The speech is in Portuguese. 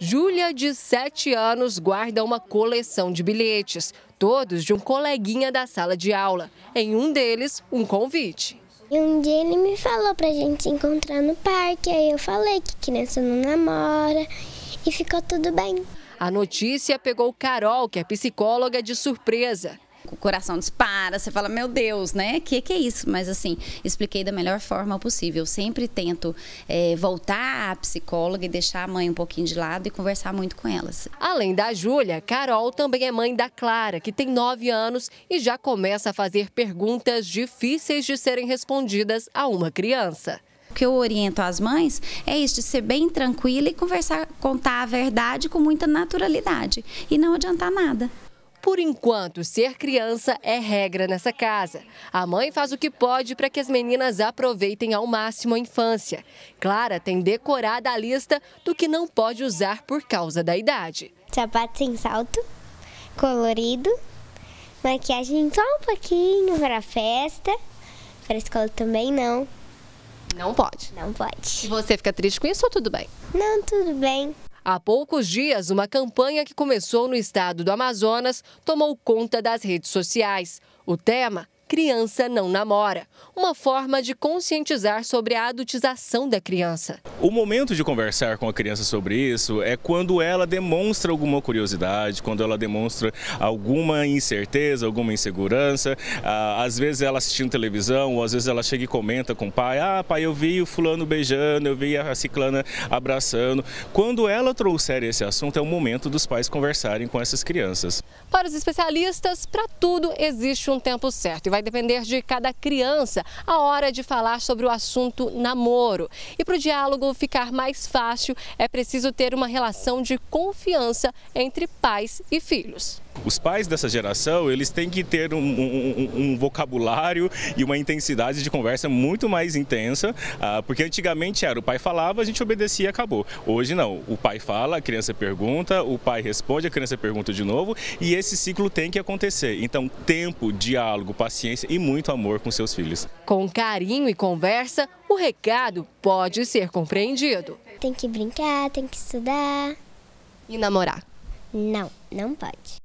Júlia, de 7 anos, guarda uma coleção de bilhetes, todos de um coleguinha da sala de aula. Em um deles, um convite. E um dia ele me falou pra gente se encontrar no parque, aí eu falei que criança não namora e ficou tudo bem. A notícia pegou Carol, que é psicóloga, de surpresa o coração dispara, você fala, meu Deus, né? Que que é isso? Mas assim, expliquei da melhor forma possível. Eu sempre tento é, voltar à psicóloga e deixar a mãe um pouquinho de lado e conversar muito com elas. Além da Júlia, Carol também é mãe da Clara, que tem 9 anos e já começa a fazer perguntas difíceis de serem respondidas a uma criança. O que eu oriento as mães é isso, de ser bem tranquila e conversar, contar a verdade com muita naturalidade e não adiantar nada. Por enquanto, ser criança é regra nessa casa. A mãe faz o que pode para que as meninas aproveitem ao máximo a infância. Clara tem decorada a lista do que não pode usar por causa da idade. Sapato sem salto, colorido, maquiagem só um pouquinho para festa, para escola também não. Não pode? Não pode. E você fica triste com isso ou tudo bem? Não, tudo bem. Há poucos dias, uma campanha que começou no estado do Amazonas tomou conta das redes sociais. O tema Criança não namora, uma forma de conscientizar sobre a adultização da criança. O momento de conversar com a criança sobre isso é quando ela demonstra alguma curiosidade, quando ela demonstra alguma incerteza, alguma insegurança. Ah, às vezes ela assistindo televisão, ou às vezes ela chega e comenta com o pai: Ah, pai, eu vi o fulano beijando, eu vi a ciclana abraçando. Quando ela trouxer esse assunto, é o momento dos pais conversarem com essas crianças. Para os especialistas, para tudo existe um tempo certo vai depender de cada criança a hora de falar sobre o assunto namoro. E para o diálogo ficar mais fácil, é preciso ter uma relação de confiança entre pais e filhos os pais dessa geração, eles têm que ter um, um, um, vocabulário e uma intensidade de conversa muito mais intensa, ah, porque antigamente era o pai falava, a gente obedecia e acabou. Hoje não, o pai fala, a criança pergunta, o pai responde, a criança pergunta de novo e esse ciclo tem que acontecer. Então, tempo, diálogo, paciência e muito amor com seus filhos. Com carinho e conversa, o recado pode ser compreendido. Tem que brincar, tem que estudar. E namorar? Não, não pode.